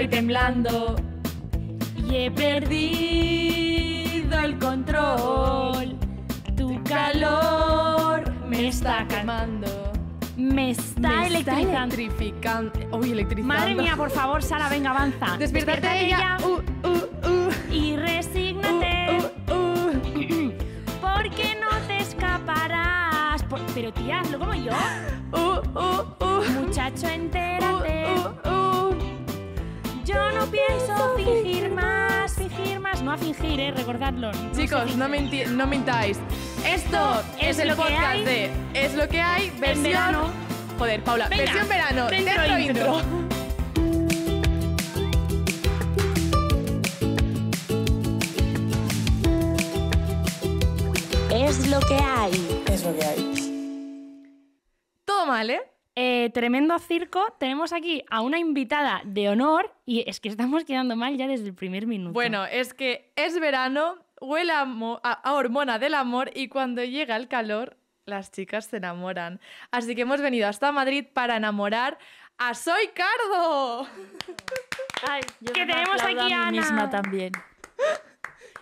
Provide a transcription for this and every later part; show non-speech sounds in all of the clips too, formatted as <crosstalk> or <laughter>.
estoy temblando y he perdido el control. Tu calor me está calmando. Me está, electrificando. Uy, Madre mía, por favor, Sara, venga, avanza. Despiértate, de ella. Uh, uh, uh. Y resígnate. Porque no te escaparás. Pero tía, hazlo como yo. Muchacho, entérate pienso fingir más, fingir más, no a fingir, eh, recordadlo. Chicos, no, no mintáis. Esto es, el podcast de Es lo que hay, versión... Joder, Paula, versión verano, dentro, intro. intro. Es lo que hay. Es lo que hay. Todo mal, ¿eh? Eh, tremendo circo. Tenemos aquí a una invitada de honor y es que estamos quedando mal ya desde el primer minuto. Bueno, es que es verano, huele a, hormona del amor y cuando llega el calor, las chicas se enamoran. Así que hemos venido hasta Madrid para enamorar a Soy Cardo. que tenemos aquí a Ana. también.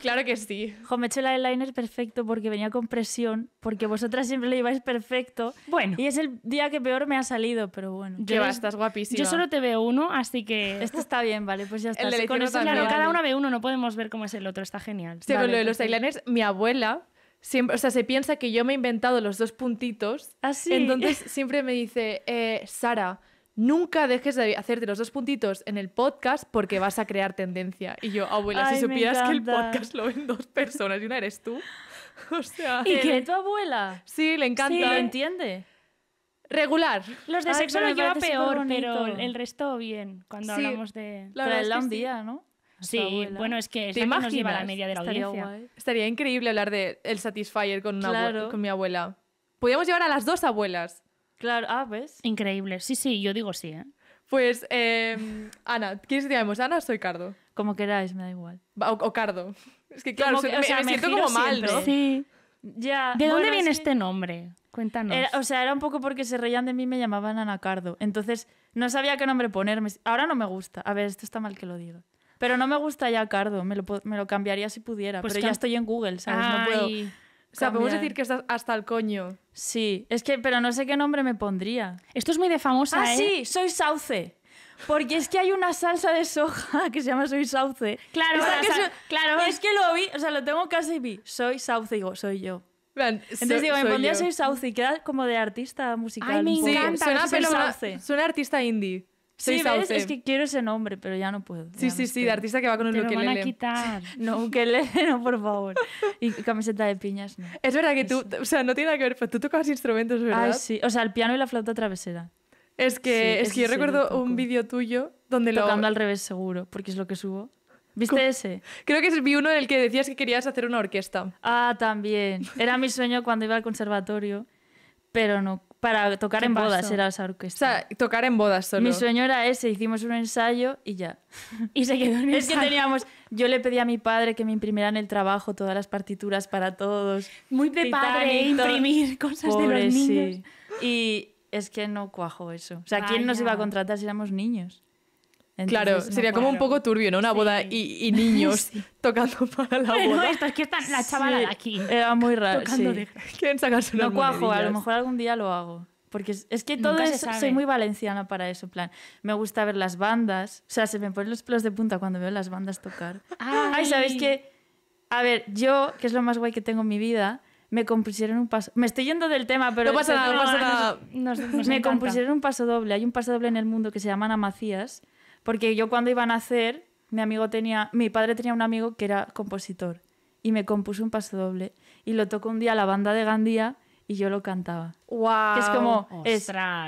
Claro que sí. Jo, me he el eyeliner perfecto porque venía con presión, porque vosotras siempre lo lleváis perfecto. Bueno. Y es el día que peor me ha salido, pero bueno. Ya estás guapísima. Yo solo te veo uno, así que... Esto está bien, vale, pues ya está. El con eso, claro, cada una ve uno, no podemos ver cómo es el otro, está genial. Sí, lo de los eyeliners, mi abuela, Siempre, o sea, se piensa que yo me he inventado los dos puntitos. Así. Ah, ¿sí? entonces siempre me dice, eh, Sara, nunca dejes de hacerte los dos puntitos en el podcast porque vas a crear tendencia. Y yo, abuela, si supieras que el podcast lo ven dos personas y una eres tú. Hostia. <laughs> ¿Y que tu abuela? Sí, le encanta. lo entiende. Regular. Los de sexo lo lleva peor, pero el resto bien. Cuando hablamos de. La verdad día, ¿no? Sí, bueno, es que, es que lleva la media de la Estaría audiencia. Estaría increíble hablar de el Satisfyer con, con mi abuela. Podríamos llevar a las dos abuelas. Claro, ah, ¿ves? Increíble. Sí, sí, yo digo sí, ¿eh? Pues, eh, Ana, quién se llamamos Ana o soy Cardo? Como queráis, me da igual. O, Cardo. Es que claro, me, siento como mal, ¿no? Sí. Ya. ¿De dónde viene este nombre? Cuéntanos. o sea, era un poco porque se reían de mí y me llamaban Ana Cardo. Entonces, no sabía qué nombre ponerme. Ahora no me gusta. A ver, esto está mal que lo diga. Pero no me gusta ya Cardo. Me lo, me lo cambiaría si pudiera. Pues pero ya estoy en Google, ¿sabes? No puedo o sea, podemos decir que estás hasta el coño. Sí, es que, pero no sé qué nombre me pondría. Esto es muy de famosa, ah, ¿eh? sí, soy Sauce. Porque es que hay una salsa de soja <laughs> que se llama Soy Sauce. Claro, claro. es que lo vi, o sea, lo tengo casi vi. Soy Sauce, digo, soy yo. Entonces digo, me pondría Soy Sauce y queda como de artista musical. Ay, me encanta. soy suena artista indie. Sí, ¿sabes? es que quiero ese nombre, pero ya no puedo. Sí, sí, sí, de artista que va con un Te lo van a quitar. <laughs> No, ukelele no, por favor. Y camiseta de piñas no. Es verdad que tú, o sea, no tiene nada que ver, pero tú tocas instrumentos, ¿verdad? Ay, sí, o sea, el piano y la flauta travesera. Es que, es que yo recuerdo un vídeo tuyo donde lo... Tocando al revés seguro, porque es lo que subo. ¿Viste ese? Creo que vi uno en el que decías que querías hacer una orquesta. Ah, también. Era mi sueño cuando iba al conservatorio, pero no, para tocar en bodas era esa orquesta. O sea, tocar en bodas solo. Mi sueño era ese, hicimos un ensayo y ya. y se quedó en Es que teníamos, yo le pedí a mi padre que me imprimiera en el trabajo, todas las partituras para todos. Muy de padre imprimir cosas de los niños. Y es que no cuajo eso. O sea, ¿quién nos iba a contratar si éramos niños? claro, sería como un poco turbio, ¿no? Una boda y, niños <laughs> tocando para la boda. No, Esto es que está la chavala aquí. Era muy raro. Tocando de... <laughs> Quieren sacarse No cuajo, a lo mejor algún día lo hago. Porque es, que todo eso, soy muy valenciana para eso, plan. Me gusta ver las bandas, o sea, se me ponen los pelos de punta cuando veo las bandas tocar. Ay, ¿sabéis qué? A ver, yo, que es lo más guay que tengo en mi vida, me compusieron un paso. Me estoy yendo del tema, pero. No pasa nada, no pasa nada. me compusieron un paso doble. Hay un paso doble en el mundo que se llama Ana Macías, porque yo cuando iba a nacer, mi amigo tenía, mi padre tenía un amigo que era compositor y me compuso un paso doble y lo tocó un día la banda de Gandía y yo lo cantaba. Wow. es como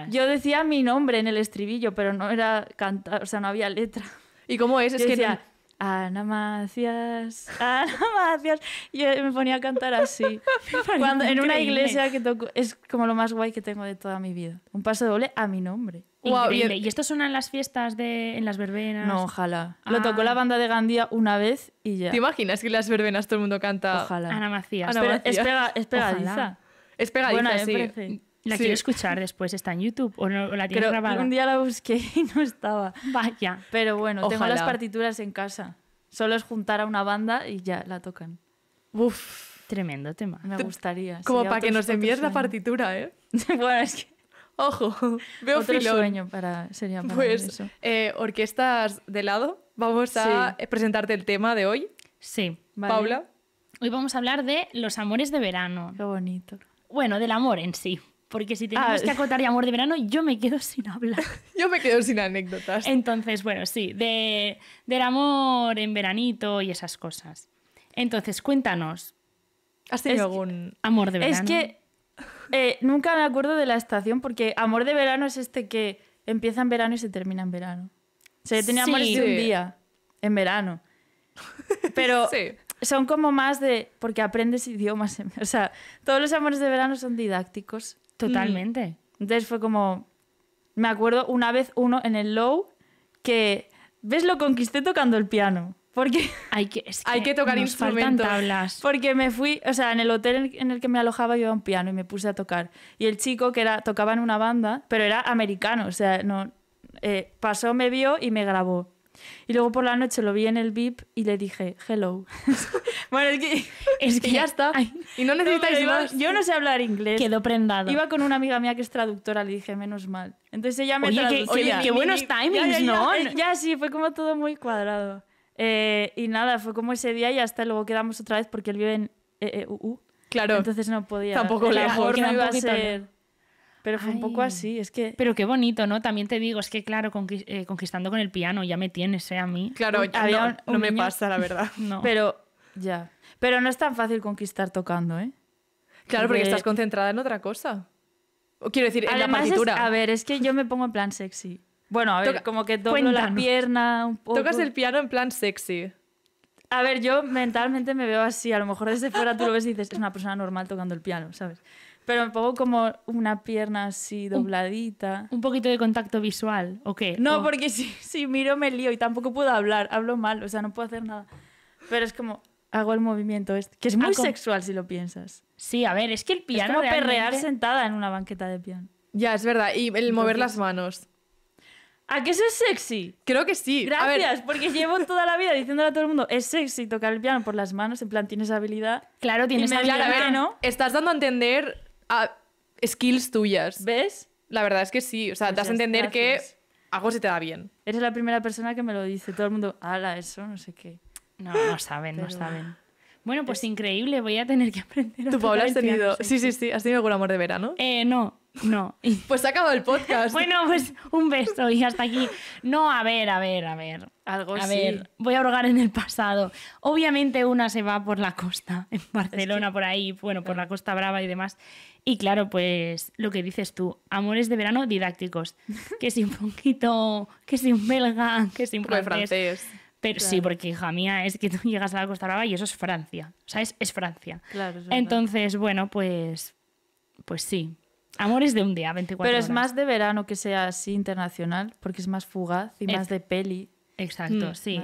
yo decía mi nombre en el estribillo, pero no era cantar, o sea, no había letra. ¿Y cómo es? es que decía, Ana Macias, Ana Macias. Y me ponía a cantar así. <laughs> Cuando, en una iglesia que toco. Es como lo más guay que tengo de toda mi vida. Un paso doble a mi nombre. Wow, y, esto suena en las fiestas de en las verbenas. No, ojalá. Lo tocó ah. la banda de Gandía una vez y ya. ¿Te imaginas que en las verbenas todo el mundo canta? Ojalá. Ana Macías. Es, es, pegadiza. Es pegadiza, sí. La quiero escuchar después, está en YouTube o, no, la tienes grabada. Un día la busqué <laughs> y no estaba. Vaya. Pero bueno, tengo las partituras en casa. Solo es juntar a una banda y ya la tocan. Uf. Tremendo tema. Me gustaría. Como para que nos envíes la partitura, ¿eh? <laughs> bueno, es que Ojo, <laughs> veo Otro sueño para, sería para pues, eso. Eh, orquestas de lado, vamos a eh, presentarte el tema de hoy. Sí. Vale. Paula. Hoy vamos a hablar de los amores de verano. Qué bonito. Bueno, del amor en sí. Porque si tenemos ah. que acotar de amor de verano, yo me quedo sin hablar. <laughs> yo me quedo sin anécdotas. Entonces, bueno, sí, de, del amor en veranito y esas cosas. Entonces, cuéntanos. ¿Has tenido algún amor de verano? Es que eh, nunca me acuerdo de la estación porque amor de verano es este que empieza en verano y se termina en verano. O sea, tenía de un día, en verano. <laughs> Pero son como más de. porque aprendes idiomas. <laughs> o sea, todos los amores de verano son didácticos. Totalmente. Mm. Entonces fue como. Me acuerdo una vez uno en el Low que. ¿Ves? Lo conquisté tocando el piano. Porque hay que, hay que tocar nos instrumentos. tablas. Porque me fui, o sea, en el hotel en el que me alojaba yo iba a un piano y me puse a tocar. Y el chico que era, tocaba en una banda, pero era americano, o sea, no, eh, pasó, me vio y me grabó. Y luego por la noche lo vi en el VIP y le dije, hello. <laughs> bueno, es que, <laughs> ya está. y no necesitáis más. Yo no sé hablar inglés. Quedó prendado. Iba con una amiga mía que es traductora, le dije, menos mal. Entonces ella me Oye, qué buenos timings, ¿no? Eh, ya, sí, fue como todo muy cuadrado. Eh, y nada, fue como ese día y hasta luego quedamos otra vez porque él vive en eh, eh, Claro. Entonces no podía. Tampoco la no Pero fue un poco así, es que... Pero qué bonito, ¿no? También te digo, es que claro, conquistando con el piano, ya me tienes, ¿eh? A mí. Claro, no, me pasa, la verdad. <laughs> no. Pero, ya. Pero no es tan fácil conquistar tocando, ¿eh? Claro, porque, estás concentrada en otra cosa. Quiero decir, en la partitura. a ver, es que yo me pongo en plan sexy. Bueno, a ver, como que doblo la pierna un poco. Tocas el piano en plan sexy. A ver, yo mentalmente me veo así. A lo mejor desde fuera tú lo ves y dices, es una persona normal tocando el piano, ¿sabes? Pero me pongo como una pierna así dobladita. Un, poquito de contacto visual, ¿o qué? No, porque si, si miro me lío y tampoco puedo hablar. Hablo mal, o sea, no puedo hacer nada. Pero es como, hago el movimiento este, que es ah, muy sexual si lo piensas. Sí, a ver, es que el piano es como perrear sentada en una banqueta de piano. Ya, es verdad, y el mover las manos. ¿A qué eso es sexy? Creo que sí. Gracias, porque llevo toda la vida diciéndole a todo el mundo, es sexy tocar el piano por las manos, en plan, tienes habilidad. Claro, tienes habilidad. ¿no? Estás dando a entender a ah, skills tuyas. ¿Ves? La verdad es que sí. O sea, pues das a entender que algo se te da bien. Eres la primera persona que me lo dice. Todo el mundo, ala, eso, no sé qué. No, no saben, no saben. Bueno, pues increíble, voy a tener que <laughs> aprender. ¿Tú, Paula, has tenido... Sí, sí, sí, ¿has tenido algún amor de verano? Eh, no, no. <laughs> pues se ha acabado el podcast. <laughs> bueno, pues un beso y hasta aquí. No, a ver, a ver, a ver. Algo A ver, voy a orgar en el pasado. Obviamente una se va por la costa, en Barcelona, por ahí, bueno, por la Costa Brava y demás. Y claro, pues lo que dices tú, amores de verano didácticos. que si un poquito, que si un belga, que si un francés sí, porque hija mía, es que tú <laughs> llegas a la Costa Brava y eso es Francia. ¿Sabes? es, Francia. Claro, es Entonces, bueno, pues. Pues sí. Amores de un día, 24 Pero es más de verano que sea así internacional, porque es más fugaz y más de peli. Exacto, mm, sí.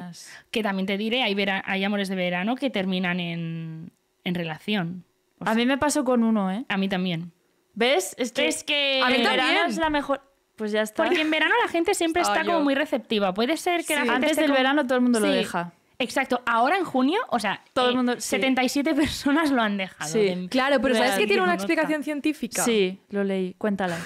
Que también te diré, hay, hay amores de verano que terminan en, relación. a mí me pasó con uno, ¿eh? A mí también. ¿Ves? Es que, a es la mejor pues ya está. Porque en verano la gente siempre está como muy receptiva. Puede ser que la Antes del verano todo el mundo lo deja. Exacto, ahora en junio, o sea, todo el eh, mundo, 77 <laughs> personas lo han dejado. Sí, claro, pero ¿sabes que tiene una explicación científica? Sí, lo leí, cuéntala.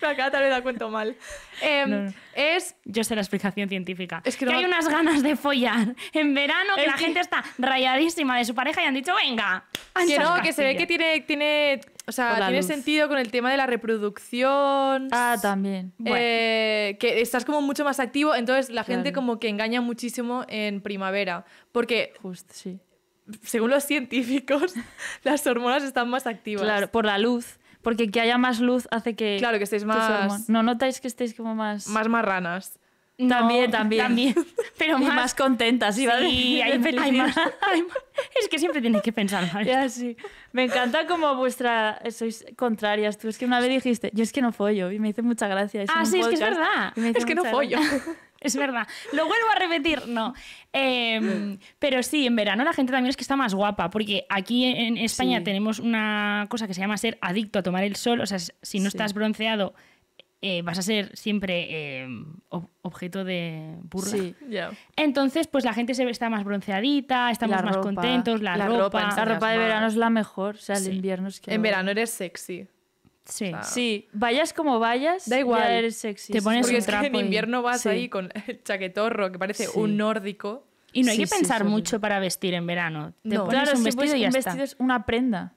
Acá <laughs> tal vez la cuento mal. <laughs> Em, es. Yo sé la explicación científica. Es que, hay unas ganas de follar en verano que la gente está rayadísima de su pareja y han dicho, venga. Que no, que se ve que tiene, tiene o sea, tiene sentido con el tema de la reproducción. Ah, también. Eh, que estás como mucho más activo, entonces la gente como que engaña muchísimo en primavera. Porque. Justo, sí. Según los científicos, <laughs> las hormonas están más activas. Claro, por la luz. Porque que haya más luz hace que. Claro, que estéis más. no notáis que estéis como más. Más marranas también, también. <laughs> Pero más, contentas, sí, hay, <laughs> <laughs> hay más, Es que siempre tienes que pensar más. Ya, sí. Me encanta como vuestra... Eh, sois contrarias. Tú es que una vez dijiste, yo es que no follo. Y me dice mucha gracia. Es ah, sí, es que es verdad. Es que no follo. Es verdad. Lo vuelvo a repetir, no. Em, pero sí, en verano la gente también es que está más guapa, porque aquí en España tenemos una cosa que se llama ser adicto a tomar el sol. O sea, si no estás bronceado, eh, vas a ser siempre eh, objeto de burla. Entonces, pues la gente se está más bronceadita, estamos más contentos, la, ropa, La ropa de verano es la mejor, o sea, el invierno es que. En verano eres sexy. Sí. vayas como vayas, da igual. sexy. Te pones Porque un en invierno vas ahí con chaquetorro que parece un nórdico. Y no hay que pensar mucho para vestir en verano. Te pones un vestido y ya un vestido es una prenda.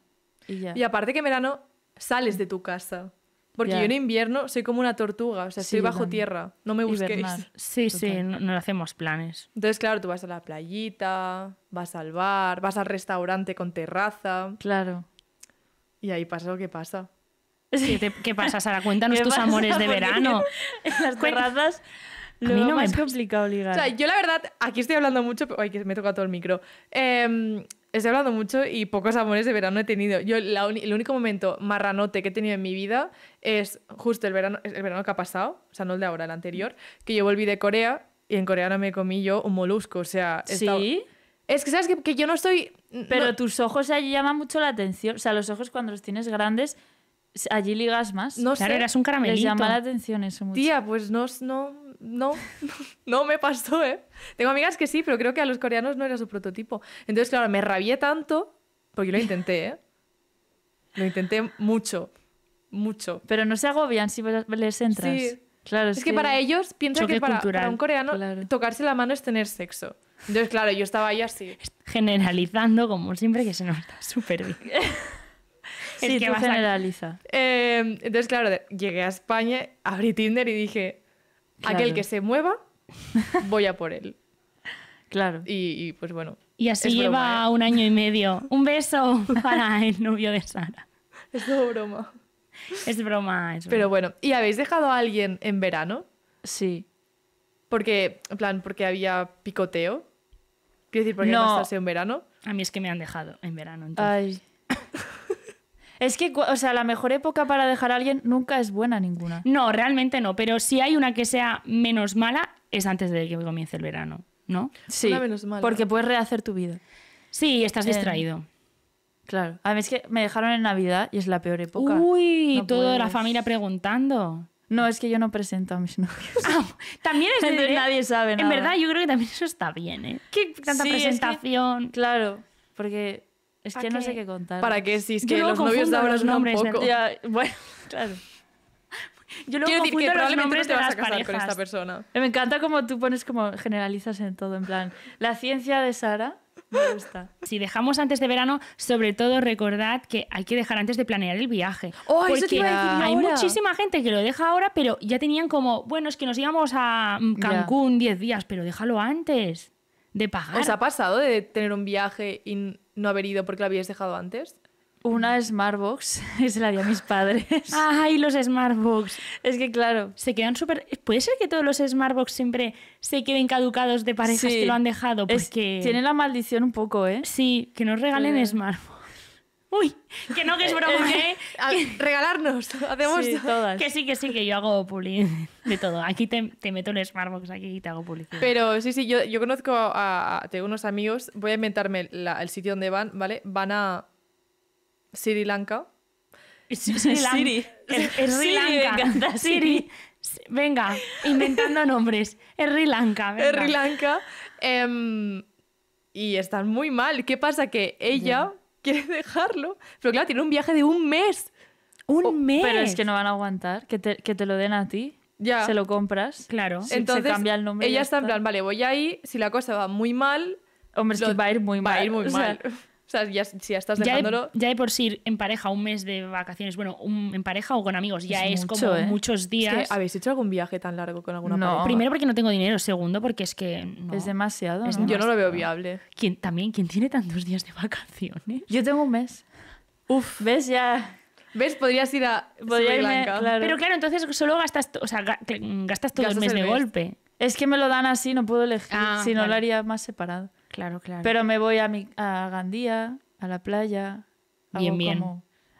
Y, ya. y aparte que en verano sales de tu casa. Porque yo en invierno soy como una tortuga, o sea, estoy bajo tierra, no me busquéis. <laughs> Sí, sí, no, hacemos planes. Entonces, claro, tú vas a la playita, vas al bar, vas al restaurante con terraza. Claro. Y ahí pasa lo que pasa. ¿Qué, pasa, Sara? <laughs> Cuéntanos tus amores de verano. <laughs> las terrazas... a mí no más me complicado ligar. O sea, yo la verdad, aquí estoy hablando mucho, pero ay, que me toca todo el micro. Eh, He hablado mucho y pocos amores de verano he tenido. Yo el único momento marranote que he tenido en mi vida es justo el verano, el verano que ha pasado, o sea, no el de ahora, el anterior, que yo volví de Corea y en Corea no me comí yo un molusco, o sea... Sí. Es que sabes que, que, yo no estoy... Pero tus ojos allí llaman mucho la atención. O sea, los ojos cuando los tienes grandes, allí ligas más. No claro, sé. eras un caramelito. Les llama la atención eso mucho. Tía, pues no... no no, <laughs> no me pasó, ¿eh? Tengo amigas que sí, pero creo que a los coreanos no era su prototipo. Entonces, claro, me rabié tanto, porque lo intenté, ¿eh? Lo intenté mucho, mucho. Pero no se agobian si les entras. Sí. Claro, es, es que, para ellos, piensa que para, un coreano tocarse la mano es tener sexo. Entonces, claro, yo estaba ahí así. Generalizando, como siempre, que se nos da súper bien. <laughs> es que generaliza. Em, entonces, claro, llegué a España, abrí Tinder y dije, Aquel que se mueva, voy a por él. Claro. Y, pues bueno. Y así lleva ¿eh? un año y medio. Un beso <laughs> para el novio de Sara. Es broma. Es broma, es Pero bueno, ¿y habéis dejado a alguien en verano? Sí. Porque, en plan, porque había picoteo. Quiero decir, porque no. en verano. A mí es que me han dejado en verano, entonces. Ay. Es que, o sea, la mejor época para dejar a alguien nunca es buena ninguna. No, realmente no, pero si hay una que sea menos mala, es antes de que comience el verano, ¿no? Sí, una menos mala. porque puedes rehacer tu vida. Sí, estás eh, distraído. Claro. A mí es que me dejaron en Navidad y es la peor época. Uy, toda la familia preguntando. No, es que yo no presento a mis novios. <laughs> Ah, también es <laughs> de... nadie sabe nada. En verdad, yo creo que también eso está bien, ¿eh? Qué tanta presentación. claro, porque es que, no sé qué contar. ¿Para qué? Si es que los novios de ahora los nombres. <laughs> bueno, claro. Yo luego Quiero decir que probablemente no te vas a casar con esta persona. Eh, me encanta como tú pones como generalizas en todo, en plan, la ciencia de Sara me gusta. Si dejamos antes de verano, sobre todo recordad que hay que dejar antes de planear el viaje. Oh, eso te iba a decir hay muchísima gente que lo deja ahora, pero ya tenían como, bueno, es que nos íbamos a mm, Cancún 10 días, pero déjalo antes de ¿Os ha pasado de tener un viaje y no haber ido porque lo habías dejado antes? Una Smartbox es <laughs> la de mis padres. <laughs> ¡Ay, los Smartbox! Es que, claro, se quedan súper. Puede ser que todos los Smartbox siempre se queden caducados de parejas que lo han dejado. Porque... tiene la maldición un poco, ¿eh? Sí, que nos regalen Smartbox. Uy, que no, que es eh, broma, ¿eh? ¿eh? Regalarnos, <laughs> hacemos todas. Que sí, que sí, que yo hago publicidad <laughs> de todo. Aquí te, meto el Smartbox, aquí te hago publicidad. Pero sí, sí, yo, conozco a, tengo unos amigos, voy a inventarme el sitio donde van, ¿vale? Van a Sri Lanka. Sri. Sri. Sri Lanka. Siri. Venga, inventando nombres. Sri Lanka. Venga. Sri Lanka. Em, y están muy mal. ¿Qué pasa? Que ella... ¿Quieres dejarlo. Pero claro, tiene un viaje de un mes. Un mes. Oh, pero es que no van a aguantar que te, lo den a ti. Ya. Se lo compras. Claro. Entonces, se cambia el nombre. Ella está, en plan, vale, voy ahí. Si la cosa va muy mal. Hombre, va a ir muy mal. Va a ir muy mal. O sea, ya, si ya estás dejándolo. Ya de, por sí en pareja un mes de vacaciones, bueno, en pareja o con amigos, ya es, como ¿eh? muchos días. ¿Habéis hecho algún viaje tan largo con alguna no. Primero porque no tengo dinero, segundo porque es que. Es demasiado. Yo no lo veo viable. ¿Quién, también, ¿quién tiene tantos días de vacaciones? Yo tengo un mes. Uf, ¿ves? Ya. ¿Ves? Podrías ir a Pero claro, entonces solo gastas, o sea, gastas todo el mes de golpe. Es que me lo dan así, no puedo elegir, ah, si no lo haría más separado. Claro, claro. Pero me voy a, mi, Gandía, a la playa. Bien, bien.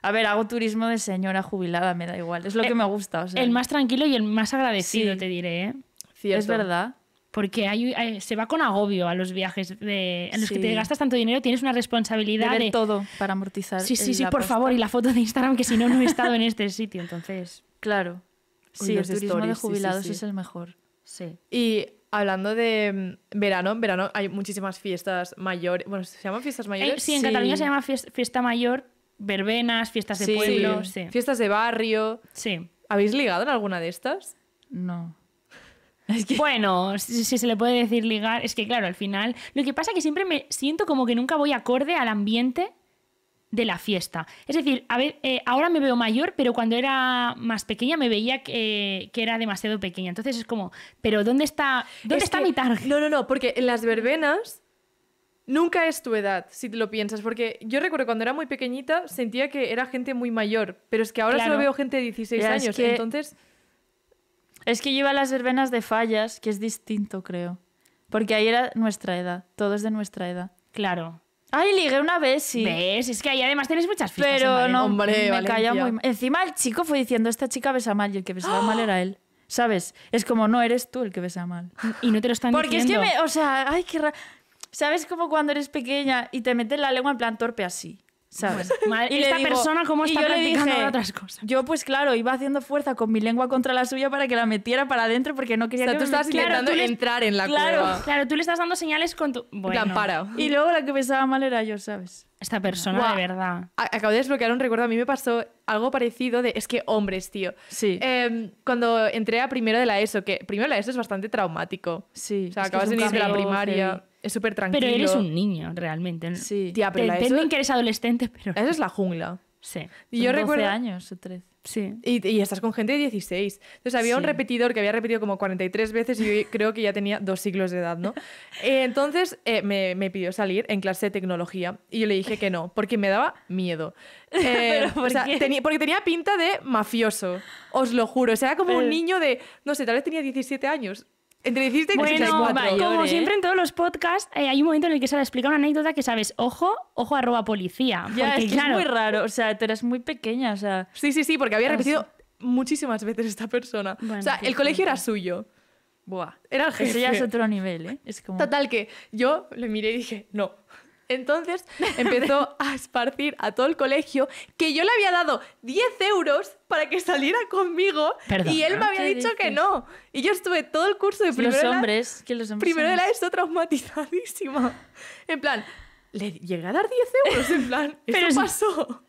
A ver, hago turismo de señora jubilada, me da igual. Es lo eh, que me gusta. El más tranquilo y el más agradecido, te diré. ¿eh? Es verdad. Porque se va con agobio a los viajes de, en los que te gastas tanto dinero, tienes una responsabilidad de, todo para amortizar. Sí, sí, sí, por favor, y la foto de Instagram, que si no, no he estado en este sitio, entonces. Claro. Sí, el turismo de jubilados es el mejor. Sí. Y Hablando de mm, verano, en verano hay muchísimas fiestas mayores. Bueno, ¿se llaman fiestas eh, mayores? sí, en Cataluña se llama fiesta, mayor, verbenas, fiestas de pueblo, Fiestas de barrio. Sí. ¿Habéis ligado en alguna de estas? No. <laughs> Bueno, si, si, se le puede decir ligar, es que claro, al final. Lo que pasa es que siempre me siento como que nunca voy acorde al ambiente de la fiesta. Es decir, a ver, eh, ahora me veo mayor, pero cuando era más pequeña me veía que, era demasiado pequeña. Entonces es como, pero ¿dónde está, dónde está mi tarjeta? No, no, no, porque en las verbenas nunca es tu edad, si te lo piensas, porque yo recuerdo cuando era muy pequeñita sentía que era gente muy mayor, pero es que ahora solo veo gente de 16 años, es que... entonces... Es que lleva las verbenas de fallas, que es distinto, creo. Porque ahí era nuestra edad, todos de nuestra edad. Claro. Ay, ligué una vez, sí. ¿Ves? Es que ahí además tienes muchas fiestas. Pero ¿eh? no, me calla muy mal. Encima el chico fue diciendo, esta chica besa mal y el que besaba mal era él. ¿Sabes? Es como, no eres tú el que besa mal. Y no te lo están diciendo. Porque es que me. O sea, ay, qué raro. ¿Sabes como cuando eres pequeña y te metes la lengua en plan torpe así? y esta persona cómo está y yo le dije, otras cosas. Yo pues claro, iba haciendo fuerza con mi lengua contra la suya para que la metiera para adentro porque no quería o sea, tú estabas intentando entrar en la claro, Claro, tú le estás dando señales con tu bueno. Y luego la que pensaba mal era yo, ¿sabes? Esta persona de verdad. Acabo de desbloquear un recuerdo, a mí me pasó algo parecido de es que hombres, tío. Sí. Em, cuando entré a primero de la ESO, que primero la ESO es bastante traumático. Sí. O sea, acabas de ir de la primaria. Es súper tranquilo. Pero eres un niño, realmente. Sí, tía, pero Te, que eres adolescente, pero... Esa es la jungla. Sí. Y yo 12 recuerdo... años o 13. Sí. Y, y, estás con gente de 16. Entonces había un repetidor que había repetido como 43 veces y yo <laughs> creo que ya tenía dos siglos de edad, ¿no? Eh, entonces eh, me, me, pidió salir en clase de tecnología y yo le dije que no, porque me daba miedo. <laughs> Eh, o sea, tenía, porque tenía pinta de mafioso, os lo juro. O sea, era como un eh. niño de, no sé, tal vez tenía 17 años. Entre 17 que bueno, Como ¿eh? siempre en todos los podcasts, eh, hay un momento en el que se explica una anécdota que sabes, ojo, ojo arroba policía. es, muy raro, o sea, tú eras muy pequeña, o sea... Sí, sí, sí, porque había repetido muchísimas veces esta persona. o sea, el colegio era suyo. Buah. Era el jefe. ya es otro nivel, ¿eh? Es como... Total que yo le miré y dije, no, entonces empezó <laughs> a esparcir a todo el colegio que yo le había dado 10 euros para que saliera conmigo y él me había dicho que no. Y yo estuve todo el curso de primero. Los que los hombres Primero era esto traumatizadísima. En plan, le llegué a dar 10 euros, en plan, <laughs> Pero pasó.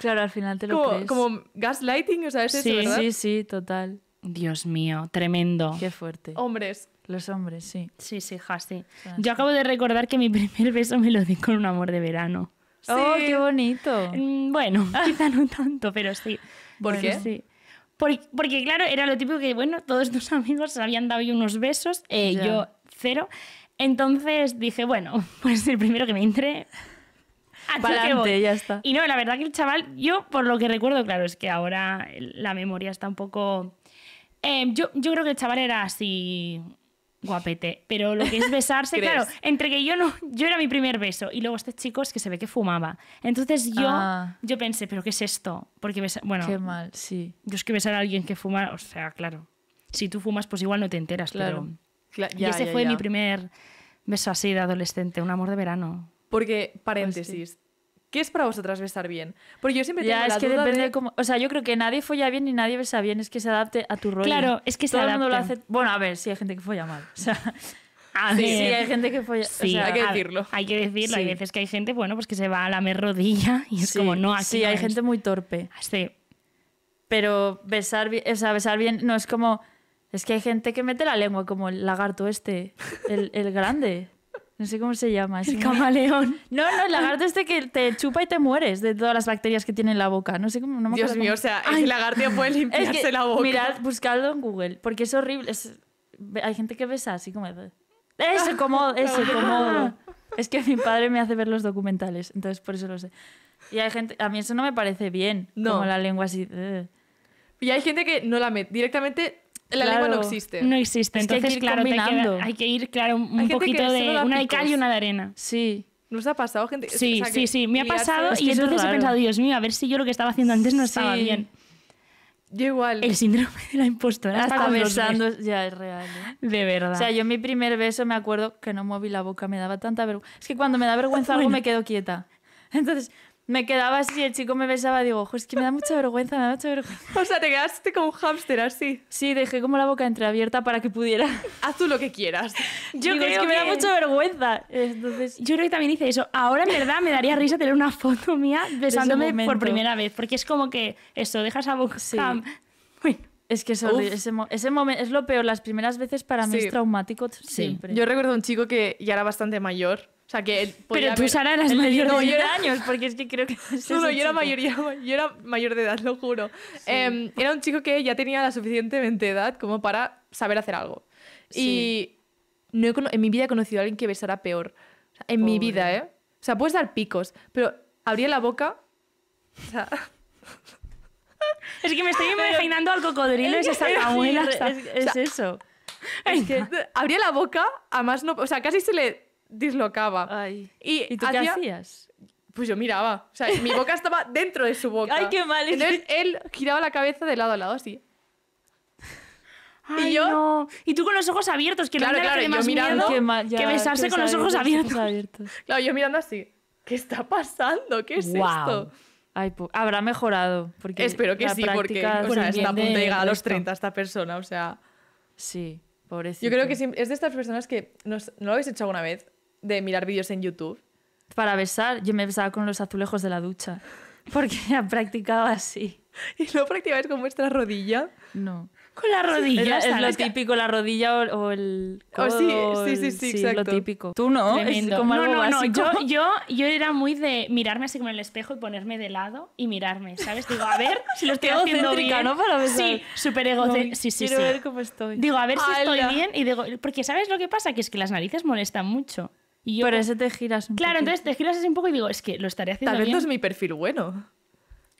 Claro, al final te lo como, crees. Como gaslighting, o sea, es sí, eso, ¿verdad? Sí, sí, total. Dios mío, tremendo. Qué fuerte. Hombres, los hombres, sí. Sí, sí, ja, sí. Yo acabo de recordar que mi primer beso me lo di con un amor de verano. ¡Oh, qué bonito! Mm, bueno, <laughs> quizá no tanto, pero sí. ¿Por qué? Sí. Porque, claro, era lo típico que, bueno, todos tus <laughs> amigos se habían dado unos besos, eh, yo cero. Entonces dije, bueno, <laughs> pues el primero que me entre... Adelante, ya está. Y no, la verdad que el chaval, yo por lo que recuerdo, claro, es que ahora la memoria está un poco... Eh, yo, yo creo que el chaval era así guapete. Pero lo que es <laughs> besarse, claro, entre que yo no, yo era mi primer beso y luego este chico es que se ve que fumaba. Entonces yo, ah. yo pensé, ¿pero qué es esto? Porque bueno, qué mal, sí. Yo es que besar a alguien que fuma, o sea, claro. Si tú fumas, pues igual no te enteras, claro. ya, y ese fue mi primer beso así de adolescente, un amor de verano. Porque, pues paréntesis, ¿Qué es para vosotras besar bien? Porque yo siempre tengo ya, la es que depende de... Cómo, o sea, yo creo que nadie folla bien ni nadie besa bien, es que se adapte a tu rol. Claro, es que está se Todo lo hace... Bueno, a ver, sí hay gente que folla mal. O sea, <laughs> sí, hay gente que folla. Sí, hay que decirlo. Hay que decirlo. Hay veces que hay gente, bueno, pues que se va a lamer rodilla y es como, no, así. Sí, hay gente muy torpe. Ah, sí. Pero besar bien, o sea, besar bien no es como. Es que hay gente que mete la lengua como el lagarto este, el, el grande. No sé cómo se llama. Es el camaleón. <laughs> No, no, el lagarto este que te chupa y te mueres de todas las bacterias que tiene en la boca. No sé cómo. No Dios mío, o sea, el lagarto puede limpiarse la boca. Mirad, buscadlo en Google, porque es horrible. Es... Hay gente que besa así como. Ese como ese <laughs> como Es que mi padre me hace ver los documentales, entonces por eso lo sé. Y hay gente, a mí eso no me parece bien, como la lengua así. Y hay gente que no la mete, directamente la lengua no existe. No existe. Entonces, claro, combinando. hay que ir, claro, un, poquito de una de cal y una de arena. Sí. ¿Nos ha pasado, gente? Sí, sí, sí. Me ha pasado y entonces he pensado, Dios mío, a ver si yo lo que estaba haciendo antes no estaba bien. Yo igual. El síndrome de la impostora. está besando ya es real. ¿eh? De verdad. O sea, yo mi primer beso me acuerdo que no moví la boca, me daba tanta vergüenza. Es que cuando me da vergüenza <laughs> algo me quedo quieta. Entonces, me quedaba así, el chico me besaba, digo, ojo, es que me da mucha vergüenza, me da mucha vergüenza. O sea, te quedaste como un hámster así. Sí, dejé como la boca entreabierta para que pudiera. <laughs> Haz tú lo que quieras. Yo, creo es que, me da mucha vergüenza. Entonces... Yo creo que también hice eso. Ahora, en verdad, me daría risa tener una foto mía besándome por primera vez, porque es como que eso, dejas a boca. Es que eso Ese, momento es lo peor. Las primeras veces para mí es traumático siempre. Sí. Yo recuerdo a un chico que ya era bastante mayor o sea, que Pero tú, Sara, eras mayor de no, años, porque es que creo que... <laughs> No, yo era, mayor, yo era mayor de edad, lo juro. Em, era un chico que ya tenía la suficientemente edad como para saber hacer algo. Y no en mi vida he conocido a alguien que besara peor. O sea, en mi vida, ¿eh? O sea, puedes dar picos, pero abrir la boca... O sea... <laughs> es que me estoy imaginando al cocodrilo y <laughs> esa abuela. Es, es, eso. Es que abría la boca, además no... O sea, casi se le dislocaba. Y, tú qué hacías? Pues yo miraba. O sea, mi boca estaba dentro de su <laughs> boca. Ay, qué mal. Entonces él giraba la cabeza de lado a lado así. y yo. Y tú con los ojos abiertos, que claro, claro, mirando, besarse con los ojos abiertos. abiertos. Claro, yo mirando así. ¿Qué está pasando? ¿Qué es esto? Ay, habrá mejorado. Porque Espero que sí, porque o sea, está a a los 30 esta persona, o sea. Sí, pobrecito. Yo creo que es de estas personas que no lo habéis hecho alguna vez, de mirar vídeos en YouTube. Para besar, yo me besaba con los azulejos de la ducha, <laughs> porque he practicaba así. ¿Y lo practicabais con vuestra rodilla? No. Con la rodilla. Es, lo típico, la rodilla o, el. Oh, o sí, sí, sí, sí, sí exacto. lo típico. Tú no, es como algo no, no, No, yo, <laughs> yo, yo, era muy de mirarme así como en el espejo y ponerme de lado y mirarme, ¿sabes? Digo, a ver <laughs> si lo estoy haciendo bien. ¿no? sí, súper egocéntrica. sí, sí, quiero ver cómo estoy. Digo, a ver si estoy bien. y digo Porque ¿sabes lo que pasa? Que es que las narices molestan mucho pero te giras un Claro, entonces te giras así un poco y digo, es que lo estaré haciendo. Tal vez no es mi perfil bueno.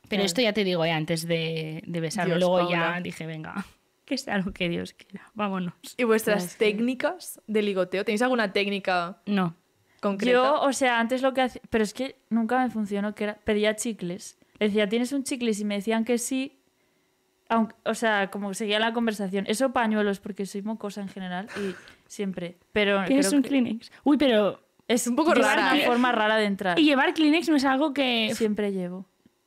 Pero esto ya te digo, eh, antes de, besarlo. Luego ya dije, venga, <laughs> que sea lo que Dios quiera, vámonos. ¿Y vuestras técnicas de ligoteo? ¿Tenéis alguna técnica? No. Concreta? Yo, o sea, antes lo que hacía. Pero es que nunca me funcionó, que era. Pedía chicles. decía, ¿tienes un chicle? Y me decían que sí, o sea, como seguía la conversación. Eso pañuelos, porque soy mocosa en general y siempre. Pero Tienes un Kleenex. Uy, pero es un poco rara. ¿eh? una forma rara de entrar. Y llevar Kleenex no es algo que. Siempre llevo.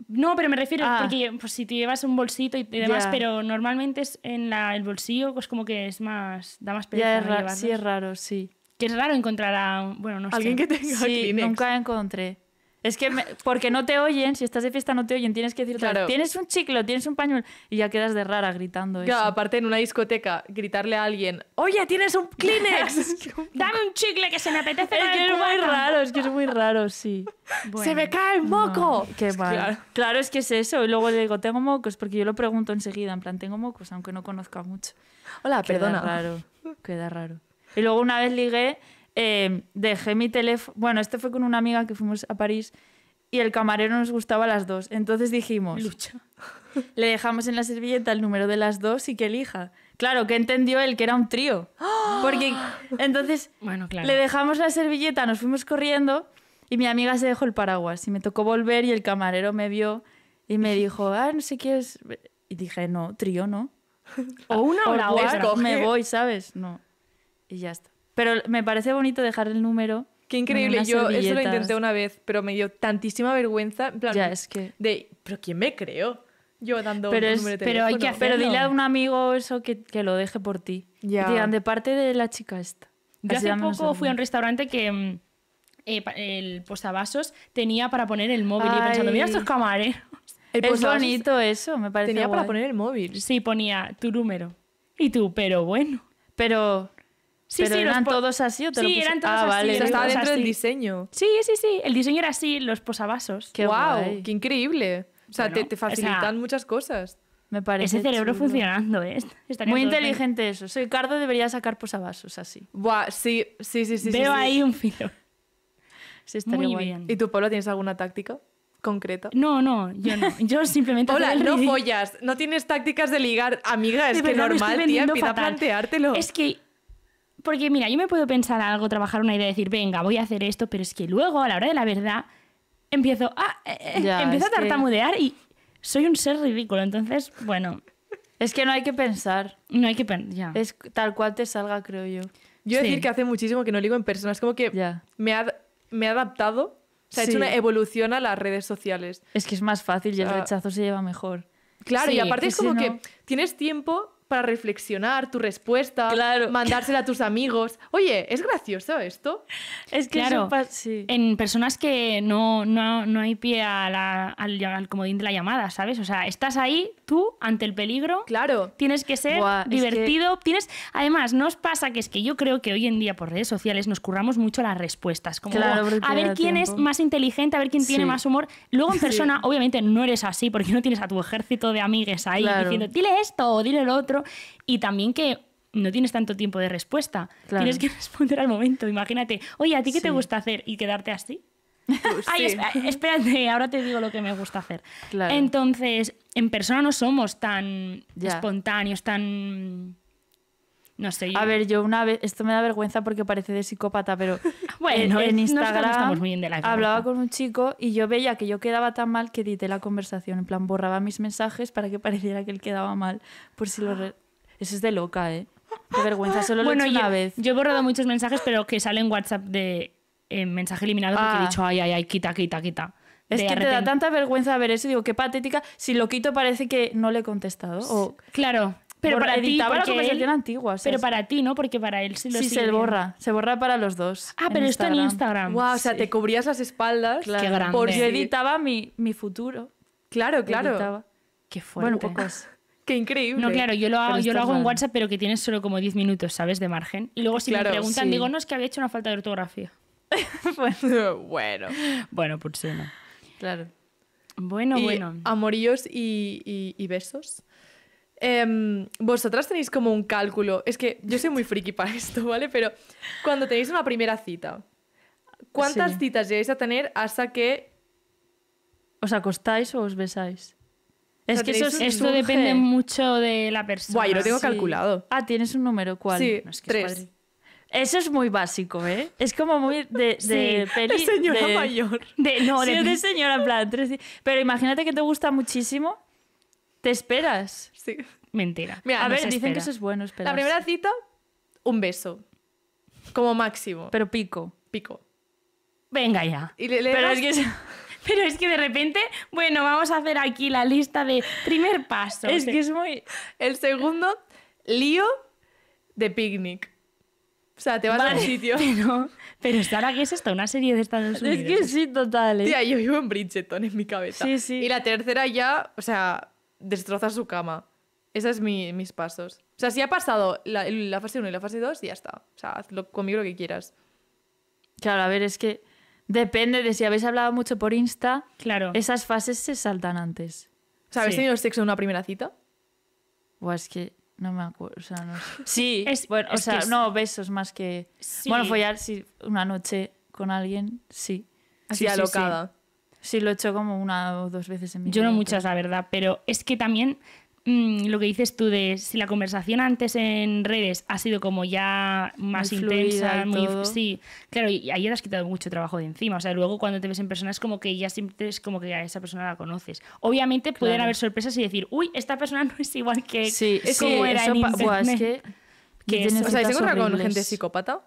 No, pero me refiero ah. porque pues, si te llevas un bolsito y demás, pero normalmente es en el bolsillo, pues como que es más. da más pereza. Ya es raro, sí, es raro, sí. Que es raro encontrar a. Bueno, no Alguien que tenga sí, Kleenex. Nunca encontré. Es que porque no te oyen, si estás de fiesta no te oyen, tienes que decir, claro. tienes un chicle, tienes un pañuelo y ya quedas de rara gritando claro, aparte en una discoteca gritarle a alguien, "Oye, tienes un Kleenex, <laughs> dame un chicle que se me apetece." Es que es muy raro, es que es muy raro, sí. <laughs> se me cae el moco. qué mal. Claro. es que es eso, y luego le digo, "Tengo mocos", porque yo lo pregunto enseguida, en plan, "Tengo mocos", aunque no conozca mucho. Hola, queda perdona. Raro. Queda raro. Y luego una vez ligué eh, dejé mi teléfono. Bueno, este fue con una amiga que fuimos a París y el camarero nos gustaba a las dos. Entonces dijimos. Lucha. <laughs> Le dejamos en la servilleta el número de las dos y que elija. Claro, que entendió él que era un trío. Porque <gasps> entonces bueno, claro. le dejamos la servilleta, nos fuimos corriendo y mi amiga se dejó el paraguas y me tocó volver y el camarero me vio y me dijo, ah, no sé qué es. Y dije, no, trío no. <laughs> O una o la otra, me voy, ¿sabes? No. Y ya está. Pero me parece bonito dejar el número. Qué increíble. Yo eso lo intenté una vez, pero me dio tantísima vergüenza. ya, es que. De, ¿pero quién me creo? Yo dando pero un número de Pero hay que Pero dile a un amigo eso que, que lo deje por ti. Ya. Digan, de parte de la chica esta. Yo hace poco fui a un restaurante que. Mm, eh, el posavasos tenía para poner el móvil y pensando, mira estos camareros. es bonito eso, me parece. Tenía para poner el móvil. Sí, ponía tu número. Y tú, pero bueno. Pero Sí, sí, eran todos así Sí, eran todos ah, así. Vale. O sea, estaba dentro del diseño. Sí, sí, sí. El diseño era así, los posavasos. Qué wow, qué increíble. O sea, te, facilitan muchas cosas. Me parece. Ese cerebro funcionando, ¿eh? Muy inteligente eso. Soy debería sacar posavasos así. Buah, sí, sí, sí, sí. Veo ahí un filo. Se estaría Muy bien. ¿Y tú, Polo tienes alguna táctica? concreta? No, no, yo no. <laughs> Yo simplemente. Hola, no follas. No tienes tácticas de ligar, amiga. Es que normal, tía. Empieza a planteártelo. Es que porque mira, yo me puedo pensar algo, trabajar una idea, decir, venga, voy a hacer esto, pero es que luego, a la hora de la verdad, empiezo, ah, eh, eh, eh", a a tartamudear y soy un ser ridículo. Entonces, bueno. Es que no hay que pensar. No hay que pensar. Es tal cual te salga, creo yo. Yo decir que hace muchísimo que no ligo en persona. Es como que ya. Me, ha, me he adaptado. se ha hecho una evolución a las redes sociales. Es que es más fácil y el rechazo se lleva mejor. Claro, y aparte es como que tienes tiempo para reflexionar tu respuesta, mandársela a tus amigos. Oye, es gracioso esto. Es que claro, en personas que no, no, hay pie al, comodín de la llamada, ¿sabes? O sea, estás ahí tú ante el peligro. Claro. Tienes que ser divertido. Tienes, además, nos pasa que es que yo creo que hoy en día por redes sociales nos curramos mucho las respuestas. Como a ver quién es más inteligente, a ver quién tiene más humor. Luego en persona, obviamente, no eres así porque no tienes a tu ejército de amigues ahí diciendo, dile esto, dile lo otro y también que no tienes tanto tiempo de respuesta. Tienes que <laughs> responder al momento. Imagínate, oye, ¿a ti qué te gusta hacer? Y quedarte así. <laughs> Ay, eh, espérate, ahora te digo lo que me gusta hacer. Entonces, en persona no somos tan espontáneos, tan no sé. A ver, yo una vez, esto me da vergüenza porque parece de psicópata, pero <laughs> bueno, en, Instagram estamos hablaba con un chico y yo veía que yo quedaba tan mal que edité la conversación, en plan borraba mis mensajes para que <laughs> pareciera que él quedaba mal, por si lo... Eso es de loca, ¿eh? Qué vergüenza, solo lo he hecho una vez. Yo he borrado muchos mensajes, pero que salen WhatsApp de eh, mensaje eliminado porque he ah. dicho, ay, ay, ay, quita, quita, quita. Es que te da tanta vergüenza ver eso, digo, qué patética, si lo quito parece que no le he contestado. Claro. Pero para ti, editaba la conversación antigua. pero para ti, ¿no? Porque para él sí lo Sí, se borra. Se borra para los dos. Ah, pero esto en Instagram. Wow, o sea, te cubrías las espaldas. Qué grande. Porque yo editaba mi, mi futuro. Claro, claro. Qué fuerte. <laughs> Qué increíble. No, claro, yo lo hago, en WhatsApp, pero que tienes solo como 10 minutos, ¿sabes? De margen. Y luego si me preguntan, digo, no, es que había hecho una falta de ortografía. <laughs> Pues, bueno. bueno. Bueno, pues por si Claro. Bueno, bueno. amorillos y besos. Em, vosotras tenéis como un cálculo. Es que yo soy muy friki para esto, ¿vale? Pero cuando tenéis una primera cita, ¿cuántas citas llegáis a tener hasta que. ¿Os acostáis o os besáis? Es que eso, esto depende mucho de la persona. Guay, lo tengo calculado. Ah, tienes un número, ¿cuál? Sí, tres. eso es muy básico, ¿eh? Es como muy de, de señora mayor. De, de, señora, plan. pero imagínate que te gusta muchísimo ¿Te esperas? Sí. Mentira. a ver, dicen que eso es bueno, La primera cita, un beso. Como máximo. Pero pico. Pico. Venga ya. <laughs> Pero es que... de repente, bueno, vamos a hacer aquí la lista de primer paso. Es que es muy. El segundo, lío de picnic. O sea, te vas al sitio. Pero, pero ahora que es esto? Una serie de Estados Unidos. Es que sí, total. ¿eh? Tía, yo vivo en Bridgeton en mi cabeza. Sí, sí. Y la tercera ya, o sea, destrozar su cama. Esos es son mi, mis pasos. O sea, si ha pasado la, fase 1 y la fase 2, ya está. O sea, hazlo conmigo lo que quieras. Claro, a ver, es que depende de si habéis hablado mucho por Insta. Claro. Esas fases se saltan antes. O sea, ¿habéis tenido sexo en una primera cita? O es que no me acuerdo. O sea, no <laughs> Sí, es, bueno, o sea, no, besos más que. Bueno, follar si una noche con alguien, sí. Así alocada. Sí, lo he hecho como una o dos veces en mi vida. Yo no muchas, la verdad, pero es que también mm, lo que dices tú de si la conversación antes en redes ha sido como ya más intensa, muy. Sí, claro, y ahí has quitado mucho trabajo de encima. O sea, luego cuando te ves en persona es como que ya sientes como que a esa persona la conoces. Obviamente pueden haber sorpresas y decir, uy, esta persona no es igual que sí, es como era en internet. <laughs> o sea, ¿se encuentra con gente psicópata?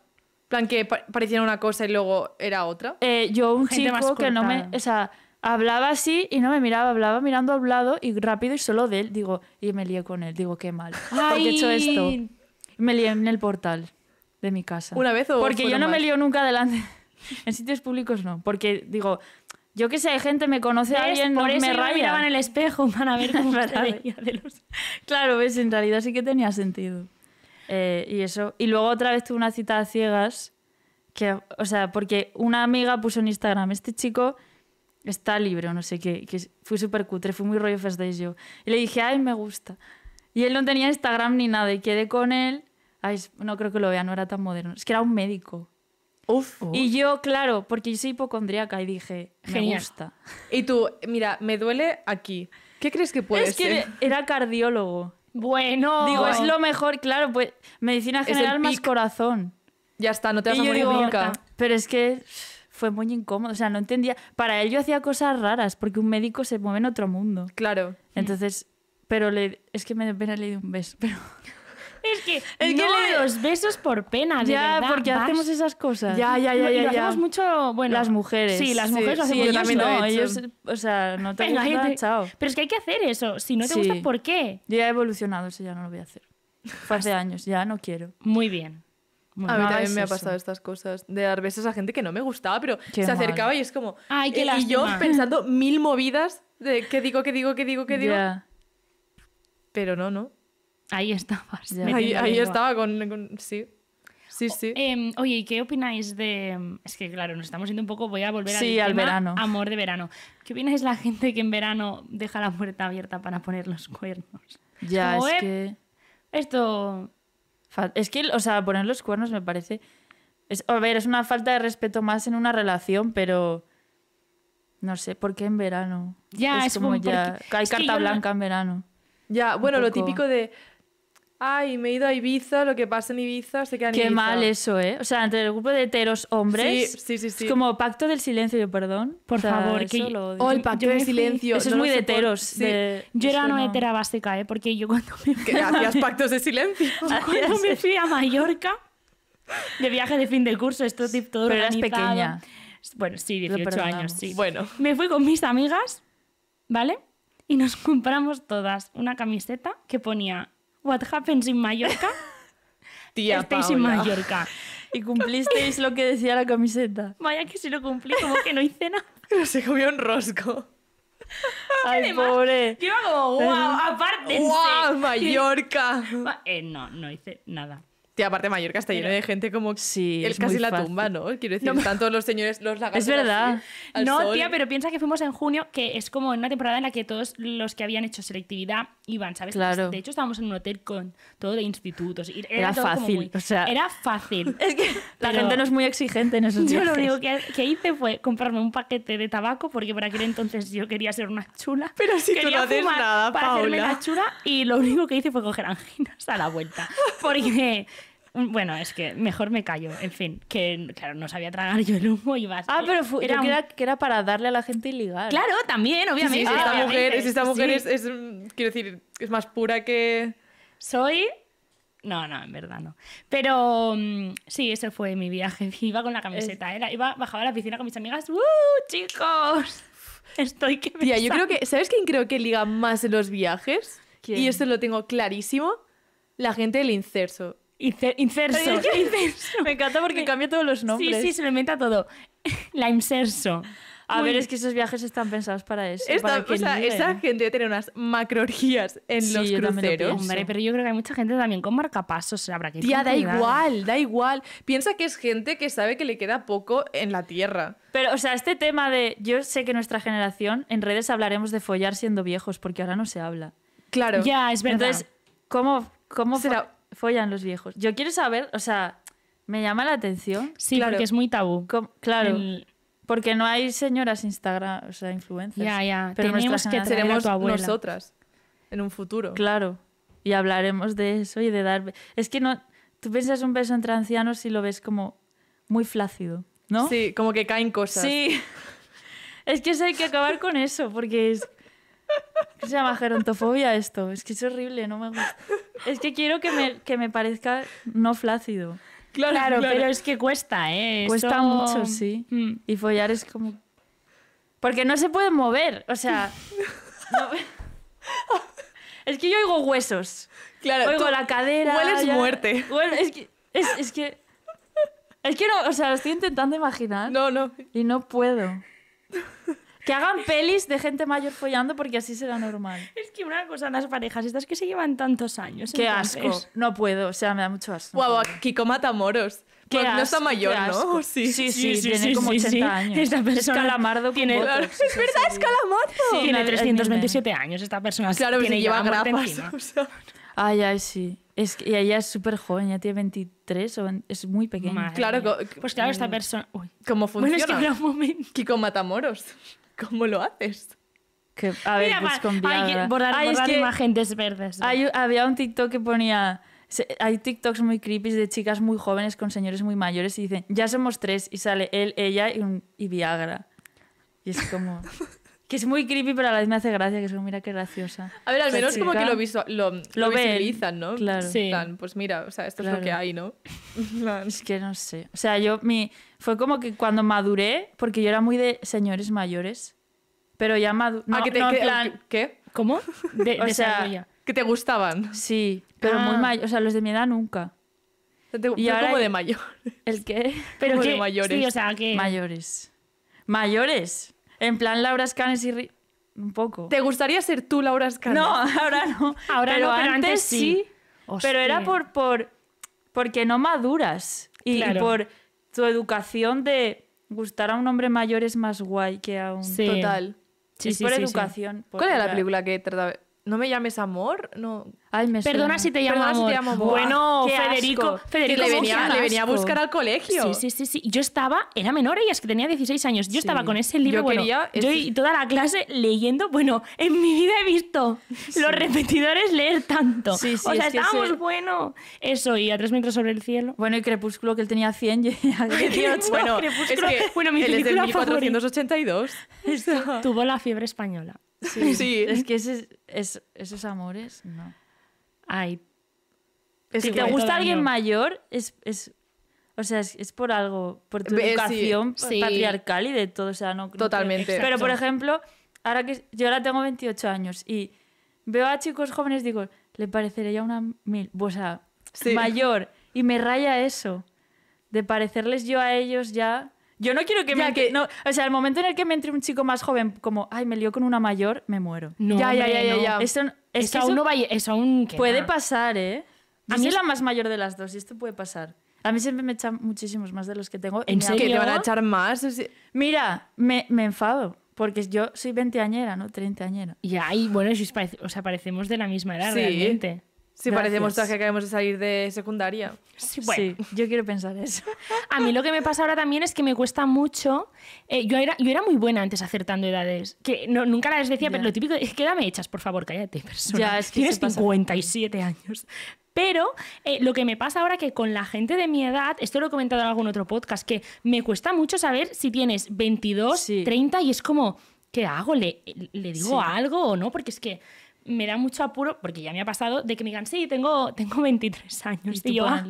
plan que pareciera una cosa y luego era otra. Eh, yo un chico que no me, o sea, hablaba así y no me miraba, hablaba mirando al lado y rápido y solo de él, digo, y me lié con él, digo, qué mal, porque he hecho esto. Me lié en el portal de mi casa. ¿Una vez o Porque yo no me lío nunca delante. <laughs> en sitios públicos no, porque digo, yo que sé, gente me conoce a alguien, por eso me yo raya. en el espejo para ver cómo se <laughs> veía Claro, ves, en realidad sí que tenía sentido. Eh, y eso. Y luego otra vez tuve una cita a ciegas. Que, o sea, porque una amiga puso en Instagram, este chico está libre o no sé qué. Que fui súper cutre, fui muy rollo festejo yo. Y le dije, ay, me gusta. Y él no tenía Instagram ni nada. Y quedé con él. Ay, no creo que lo vea, no era tan moderno. Es que era un médico. Uf. Y yo, claro, porque yo soy hipocondríaca y dije, Genial. me gusta. Y tú, mira, me duele aquí. ¿Qué crees que puede ser? Es que era cardiólogo. Bueno. Digo, es lo mejor, claro, pues medicina general más corazón. Ya está, no te vas a morir nunca. Pero es que fue muy incómodo, o sea, no entendía. Para él yo hacía cosas raras, porque un médico se mueve en otro mundo. Claro. Entonces, pero le, es que me da pena le un beso, pero es que, no los besos por pena, Ya, porque hacemos esas cosas. Ya, ya, ya, ya. hacemos mucho, bueno... Las mujeres. Sí, las mujeres hacemos. también no, ellos, o sea, no te chao. Pero es que hay que hacer eso. Si no te gusta, ¿por qué? Yo ya he evolucionado, eso ya no lo voy a hacer. hace <laughs> años, ya no quiero. Muy bien. a mí también me ha pasado estas cosas de dar besos a gente que no me gustaba, pero se acercaba y es como. Ay, que eh, y yo pensando mil movidas de qué digo, qué digo, qué digo, qué digo. Pero no, no. Ahí estabas. Ahí, ahí estaba con, Sí. Sí, oh, sí. Em, oye, qué opináis de.? Es que, claro, nos estamos yendo un poco. Voy a volver al, verano. Amor de verano. ¿Qué opináis la gente que en verano deja la puerta abierta para poner los cuernos? Ya, es eh, que. Esto. Es que, o sea, poner los cuernos me parece. a ver, es una falta de respeto más en una relación, pero. No sé, ¿por qué en verano? Ya, es, como, ya. Hay carta blanca en verano. Ya, bueno, lo típico de Ay, me he ido a Ibiza, lo que pasa en Ibiza que queda en Qué mal eso, ¿eh? O sea, entre el grupo de heteros hombres. Sí, sí, sí. Es como pacto del silencio, perdón. Por favor, que. O el pacto del silencio. Eso es muy de heteros. Yo era una hetera básica, ¿eh? Porque yo cuando me fui. hacías pactos de silencio. <laughs> cuando ah, me fui a Mallorca, de viaje de fin de curso, esto tip todo Pero eras pequeña. Bueno, sí, 18 años, sí. Bueno. Me fui con mis amigas, ¿vale? Y nos <laughs> compramos todas una camiseta que ponía What happens in Mallorca? <laughs> Tía Estáis Paula. en Mallorca. Y cumplisteis lo que decía la camiseta. Vaya que si lo cumplí, como que no hice nada. <laughs> se comió un rosco. Ay, pobre. Yo iba como, wow, Wow, Mallorca. Eh, no, no hice nada. Tía, aparte Mallorca está lleno de gente como si el, es casi la tumba, ¿no? Quiero decir, no, todos los señores, los <laughs> lagartos. Es verdad. no, tía, pero piensa que fuimos en junio, que es como en una temporada en la que todos los que habían hecho selectividad iban, ¿sabes? Claro. De hecho, estábamos en un hotel con todo de institutos. Era, era fácil. o sea, era fácil. <laughs> Es que la gente no es muy exigente en esos Yo lo único que, hice fue comprarme un paquete de tabaco, porque por aquel entonces yo quería ser una chula. Pero si tú no haces nada, para hacerme chula, y lo único que hice fue coger anginas a la vuelta. Porque. Bueno, es que mejor me callo, en fin, que claro, no sabía tragar yo el humo y vas. Ah, pero era, era, para darle a la gente y ligar. Claro, también, obviamente. Si esta, Mujer, es mujer, es, quiero decir, es más pura que... Soy... No, no, en verdad no. Pero mm, sí, ese fue mi viaje. <laughs> Iba con la camiseta, era, iba, bajaba a la piscina con mis amigas. ¡Uh, chicos! <laughs> Estoy que me Tía, yo creo que... ¿Sabes quién creo que liga más en los viajes? Y esto lo tengo clarísimo. La gente del incerso. Incerso. inserso. Me encanta porque cambia todos los nombres. Sí, sí, se lo inventa todo. <laughs> La inserso. A ver, es que esos viajes están pensados para eso. o sea, esa gente debe tener unas macrorías en los cruceros. pero yo creo que hay mucha gente también con marcapasos. Habrá que Tía, da igual, da igual. Piensa que es gente que sabe que le queda poco en la tierra. Pero, o sea, este tema de. Yo sé que nuestra generación, en redes hablaremos de follar siendo viejos, porque ahora no se habla. Claro. Ya, es verdad. Entonces, ¿cómo, cómo será? follan los viejos. Yo quiero saber, o sea, me llama la atención. Sí, claro. porque es muy tabú. claro. Porque no hay señoras Instagram, o sea, influencers. Ya, ya. Pero Tenemos que seremos nosotras en un futuro. Claro. Y hablaremos de eso y de dar. Es que no. Tú piensas un beso entre ancianos y lo ves como muy flácido, ¿no? Sí, como que caen cosas. Sí. <laughs> es que eso hay que acabar con eso, porque es se llama gerontofobia esto? Es que es horrible, no me gusta. Es que quiero que me, que me parezca no flácido. Claro, claro, pero es que cuesta, ¿eh? Cuesta mucho, sí. Mm. Y follar es como... Porque no se puede mover, o sea... <laughs> Es que yo oigo huesos. Claro, oigo la cadera. Hueles muerte. es que... Es, es, que... Es que no, o sea, lo estoy intentando imaginar. No, no. Y no puedo. Que hagan pelis de gente mayor follando porque así será normal. Es que una cosa, las parejas estas que se llevan tantos años. Qué asco. No puedo, o sea, me da mucho asco. Guau, Kiko Matamoros. ¿Quién? no está mayor, ¿no? Sí, sí, sí, tiene como 80 años. Esta persona es calamardo tiene, <laughs> Es verdad, es calamardo. tiene 327 años esta persona. Claro, tiene, lleva grapas. Ay, ay, sí. Es que ella es súper joven, ya tiene 23 o es muy pequeña. claro, pues claro, mm, esta persona. Uy. ¿Cómo funciona? Bueno, es que un Kiko Matamoros. ¿Cómo lo haces? Que, a ver, pues con Viagra. Hay, que borrar imágenes verdes. había un TikTok que ponía... Hay TikToks muy creepy de chicas muy jóvenes con señores muy mayores y dicen, ya somos tres, y sale él, ella y Viagra. Y es como... <laughs> Que es muy creepy, pero a la vez me hace gracia, que es como, mira qué graciosa. A ver, al menos como que lo, lo, lo, ¿no? Claro. pues mira, o sea, esto es lo que hay, ¿no? <laughs> Es que no sé. O sea, yo mi... Fue como que cuando maduré, porque yo era muy de señores mayores, pero ya maduré... ah, que te, ¿Qué? ¿Cómo? <laughs> o sea, que te gustaban. Sí, pero muy ah. mayores. O sea, los de mi edad nunca. Yo como de mayor. ¿El qué? <laughs> Pero mayores. Sí, o sea, que... Mayores. Mayores. En plan, Laura Scanes y... un poco. ¿Te gustaría ser tú Laura Scanes? No, <laughs> ahora no. ahora pero antes, sí. Pero era por, por... Porque no maduras. Y, por tu educación de gustar a un hombre mayor es más guay que a un... Total. Sí, sí, por educación. ¿Cuál era la película que trataba? No me llames amor, no. Perdona si te llamo Bueno, Federico, Federico le venía, a buscar al colegio. Sí, sí, sí, Yo estaba, era menor ella, es que tenía 16 años. Yo estaba con ese libro, bueno, y toda la clase leyendo, bueno, en mi vida he visto los repetidores leer tanto. Sí, sí, o sea, estábamos, bueno, eso y a tres metros sobre el cielo. Bueno, y Crepúsculo que él tenía 100 y 18. bueno, es que bueno, mi él es <laughs> Tuvo la fiebre española. <laughs> Es que esos amores, no. Ay. si te gusta alguien mayor, es, o sea, es, por algo, por tu educación patriarcal y de todo. O sea, no, Totalmente. pero, por ejemplo, ahora que yo ahora tengo 28 años y veo a chicos jóvenes, digo, le parecería a una mil, o sea, mayor. Y me raya eso, de parecerles yo a ellos ya yo no quiero que me. Que... No, o sea, el momento en el que me entre un chico más joven, como, ay, me lío con una mayor, me muero. No, ya, ya, ya, ya, es eso, que aún no va, eso aún Puede pasar, ¿eh? a mí es... la más mayor de las dos y esto puede pasar. A mí siempre me echan muchísimos más de los que tengo. ¿En serio? ¿Que te van a echar más? Mira, me, me enfado. Porque yo soy veinteañera, ¿no? Treintaañera. Y y bueno, o sea, parecemos de la misma edad sí. realmente. Si parecemos todas que acabamos de salir de secundaria. Sí, bueno, yo quiero pensar eso. A mí lo que me pasa ahora también es que me cuesta mucho. Eh, yo, era, yo era muy buena antes acertando edades. Que no, nunca las decía, pero lo típico es que dame hechas, por favor, cállate, persona. Ya, es que Tienes 57 años. Pero eh, lo que me pasa ahora que con la gente de mi edad, esto lo he comentado en algún otro podcast, que me cuesta mucho saber si tienes 22, 30 y es como, ¿qué hago? ¿Le, le digo algo o no? Porque es que me da mucho apuro, porque ya me ha pasado, de que me digan, sí, tengo, tengo 23 años. Y, yo, ah,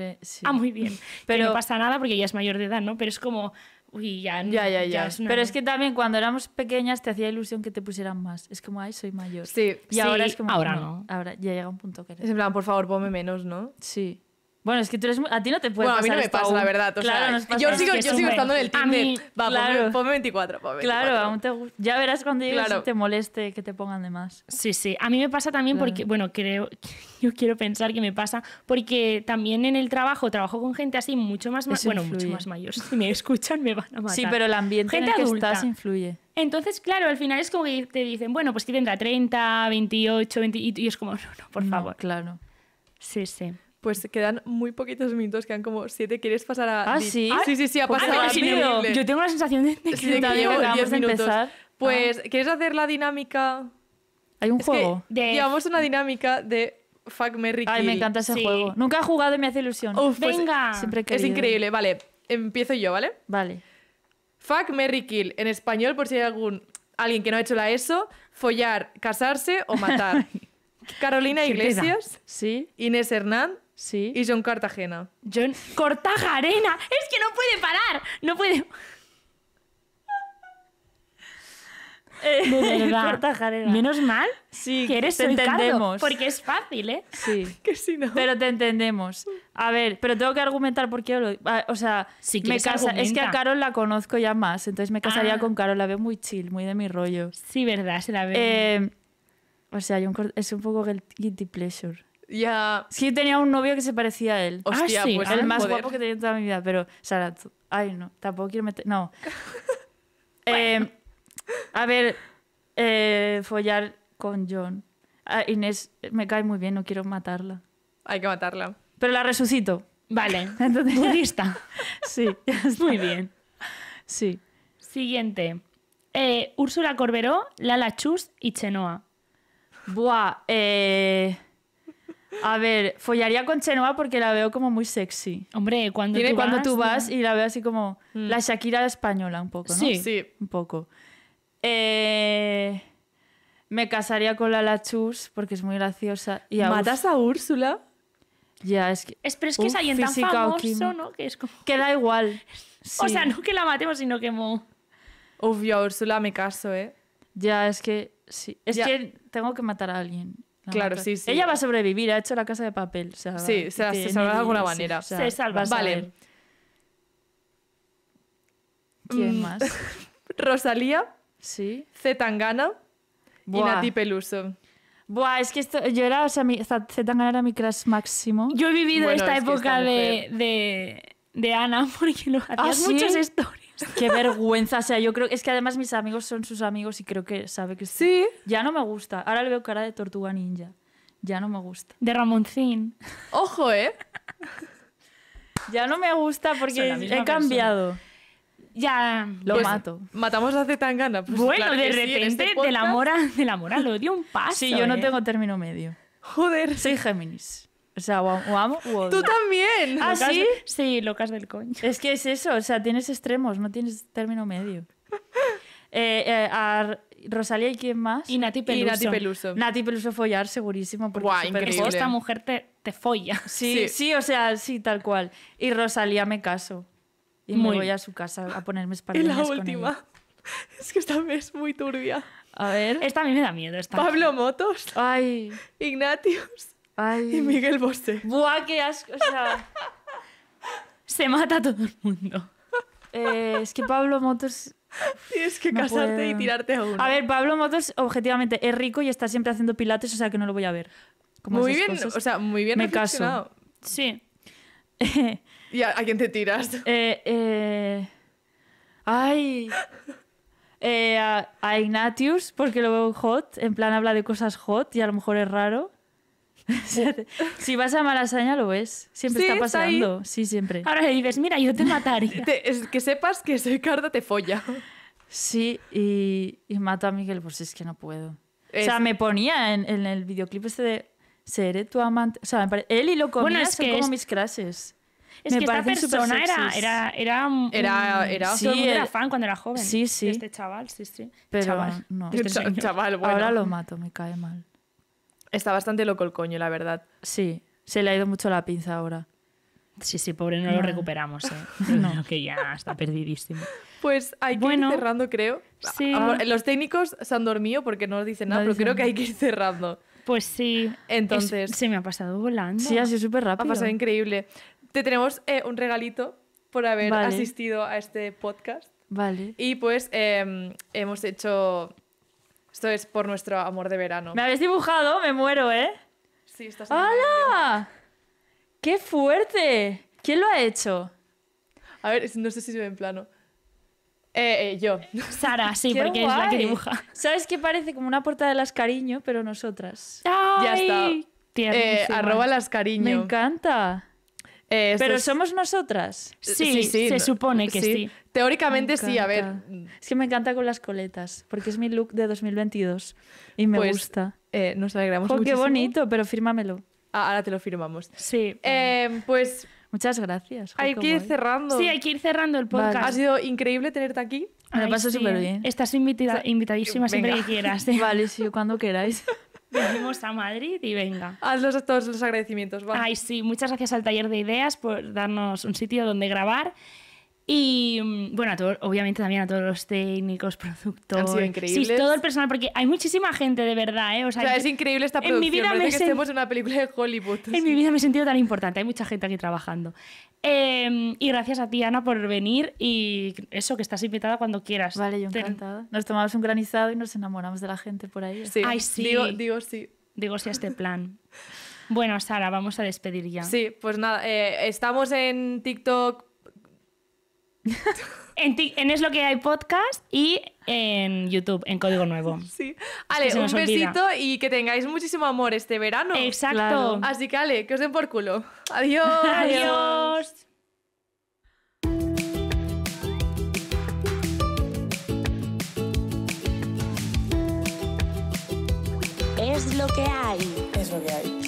ah muy bien. <laughs> Pero no pasa nada porque ya es mayor de edad, ¿no? Pero es como, uy, ya no. Ya, ya, ya. Pero es que también cuando éramos pequeñas te hacía ilusión que te pusieran más. Es como, ay, soy mayor. Sí. Y ahora es como, ahora no. Ahora ya llega un punto que... Eres. Es en plan, por favor, ponme menos, ¿no? Sí. Bueno, es que tú eres a ti no te puede bueno, a mí no me pasa, la verdad. O sea, yo sigo, yo sigo estando en el Tinder. Va, ponme, 24, ponme, 24, Claro, aún te Ya verás cuando llegues te moleste que te pongan de más. Sí, sí. A mí me pasa también porque, bueno, creo. <laughs> Yo quiero pensar que me pasa porque también en el trabajo trabajo con gente así mucho más. Bueno, mucho más mayor. Si me <laughs> escuchan, me van a matar. Sí, pero el ambiente en que estás influye. Entonces, claro, al final es como que te dicen, bueno, pues que tendrá 30, 28, 20. Y es como, no, no, por favor. Claro. Sí, sí pues quedan muy poquitos minutos, quedan como siete. ¿Quieres pasar a.? Ah, sí. Ah, sí, sí, sí, ha pues pasado. yo tengo la sensación de que, sí, que empezar. Pues, ah. ¿quieres hacer la dinámica? Hay un juego. Llevamos una dinámica de Fuck Merry, Kill. Ay, me encanta ese juego. Nunca he jugado y me hace ilusión. Pues, Venga. es increíble. Vale, empiezo yo, ¿vale? Vale. Fuck Mary Kill. En español, por si hay algún alguien que no ha hecho la ESO, follar, casarse o matar. <laughs> Carolina Iglesias, sí. Inés Hernán, Sí. Y John Cartagena. John Cortajarena. Es que no puede parar. No puede. De <laughs> eh, verdad. Menos mal sí, que entendemos. porque es fácil, ¿eh? Sí. <laughs> que si no. Pero te entendemos. A ver, pero tengo que argumentar por qué O sea, me casa, es que a Carol la conozco ya más, entonces me casaría ah. con Carol. La veo muy chill, muy de mi rollo. Sí, verdad, se la ve. Eh, o sea, es un poco guilty pleasure. Ya. Sí, tenía un novio que se parecía a él. ah, pues El más guapo que he tenido en toda mi vida, pero. Sara, ay, no, tampoco quiero meter. No. <laughs> Em, a ver, eh, follar con John. Ah, Inés me cae muy bien, no quiero matarla. Hay que matarla. Pero la resucito. Vale. <laughs> Entonces, budista. Pues <laughs> sí, muy bien. Sí. Siguiente. Eh, Úrsula Corberó, Lala Chus y Chenoa. Buah, eh. A ver, follaría con Chenoa porque la veo como muy sexy. Hombre, cuando tú vas, y la veo así como mm. la Shakira española un poco, ¿no? Sí, sí. un poco. Eh, me casaría con la Lachus porque es muy graciosa. Y ¿Matas a Úrsula? Ya, es que... Es, pero es que es alguien tan famoso, ¿no? Que igual. <laughs> O sea, no que la matemos, sino que... Mo... Uf, yo a Úrsula me caso, ¿eh? Ya, es que... Sí. Es que tengo que matar a alguien. Claro, sí, sí. Ella va a sobrevivir, ha hecho la casa de papel. O sea, sí, se salva de alguna manera. se salva. Vale. ¿Quién mm, más? <laughs> Rosalía. Sí. Zetangana. Y Nati Peluso. Buah, es que yo era, o sea, mi, Zetangana era mi crush máximo. Yo he vivido esta época de, de, Ana, <laughs> porque lo hacías ¿Ah, muchos Qué vergüenza. O sea, yo creo. que Es que además mis amigos son sus amigos y creo que sabe que. Sí. Ya no me gusta. Ahora le veo cara de tortuga ninja. Ya no me gusta. De Ramoncín. Ojo, ¿eh? ya no me gusta porque he cambiado. Ya lo pues, mato. Matamos hace tan Pues bueno, de este repente, de la mora, de la lo dio un paso. Sí, yo no ¿eh? tengo término medio. Joder. Soy Géminis. O sea, o, ¡Tú también! ¿Ah, sí? Sí, locas del coño. Es que es eso, o sea, tienes extremos, no tienes término medio. Eh, eh, Rosalía y quién más? Y Nati Peluso. Y Nati Peluso. follar, segurísimo. Porque Esta mujer te, te folla. Sí, sí, o sea, sí, tal cual. Y Rosalía me caso. Y me voy a su casa a ponerme espaldas. <laughs> Y la última. <laughs> es que esta es muy turbia. A ver. Esta a mí me da miedo. Esta Pablo Motos. Ay. Ignatius. Y Miguel Bosé. Buah, qué asco. O sea, se mata a todo el mundo. Eh, es que Pablo Motos. <laughs> Tienes que casarte y tirarte a uno. A ver, Pablo Motos, objetivamente, es rico y está siempre haciendo pilates, o sea que no lo voy a ver. Como muy bien, o sea, muy bien Me caso. Sí. <laughs> ¿Y a, quién te tiras? <laughs> Eh, eh, ay. a, Ignatius, porque lo veo hot, en plan habla de cosas hot y a lo mejor es raro. <laughs> si vas a Malasaña lo ves. Siempre está pasando. sí, siempre. Ahora le dices, mira, yo te <laughs> mataría. es que sepas que Ricardo te folla. Sí, y, mato a Miguel, por pues si es que no puedo. O sea, me ponía en, el videoclip este de Seré tu amante. O sea, él y lo comía es que como mis Es que esta persona era, era, era, un, era, era era fan cuando era joven. Sí, sí. Este chaval, sí, sí. Pero chaval. Este este Ahora lo mato, me cae mal. Está bastante loco el coño, la verdad. Sí, se le ha ido mucho la pinza ahora. Sí, sí, pobre, no, lo recuperamos, ¿eh? <laughs> no. que ya está perdidísimo. Pues hay que ir cerrando, creo. Ah, ah, los técnicos se han dormido porque no nos dicen nada, pero creo que hay que ir cerrando. Pues sí. Entonces. se me ha pasado volando. Sí, ha sido súper rápido. Ha pasado increíble. Te tenemos eh, un regalito por haber asistido a este podcast. Vale. Y pues em, hemos hecho esto es por nuestro amor de verano. Me habéis dibujado, me muero, ¿eh? Sí, estás. ¡Hala! ¡Qué fuerte! ¿Quién lo ha hecho? A ver, no sé si se ve en plano. Eh, eh, yo. <laughs> Sara, sí, porque es la que dibuja. ¿Sabes qué parece como una puerta de las cariño, pero nosotras? Ya está. Eh, arroba las cariño. Me encanta. Pero somos nosotras. Sí, se supone que sí. Teóricamente sí, a ver. Es que me encanta con las coletas, porque es mi look de 2022 y me pues, gusta. Eh, nos alegramos mucho. Qué bonito, pero fírmamelo. Ah, ahora te lo firmamos. Sí. Em, pues Muchas gracias. hay que ir cerrando. Sí, hay que ir cerrando el podcast. Ha sido increíble tenerte aquí. Me lo paso súper bien. ¿eh? Estás invitadísima siempre que quieras. ¿eh? <laughs> Vale, sí, cuando queráis. <laughs> Venimos a Madrid y venga. Hazlos todos los agradecimientos. sí, muchas gracias al taller de ideas por darnos un sitio donde grabar. Y mm, bueno, a obviamente también a todos los técnicos, <laughs> productores. Han sido Sí, todo el personal, porque hay muchísima gente de verdad, ¿eh? O sea, es increíble esta producción. En mi vida me que estemos en una película de Hollywood. En mi vida me he sentido tan importante. Hay mucha gente aquí trabajando. Em, y gracias a ti, Ana, por venir. Y eso, que estás invitada cuando quieras. Vale, yo encantada. Nos tomamos un granizado y nos enamoramos de la gente por ahí. Sí. Ay, sí. Digo, sí. Digo sí a este plan. Bueno, Sara, vamos a despedir ya. Sí, pues nada, eh, estamos en TikTok, <laughs> en, Es lo que hay podcast y en YouTube, en Código Nuevo. <laughs> Sí. Ale, un besito y que tengáis muchísimo amor este verano. Exacto. Así que Ale, que os den por culo. <laughs> Adiós. Adiós. Es lo que hay. Es lo que hay.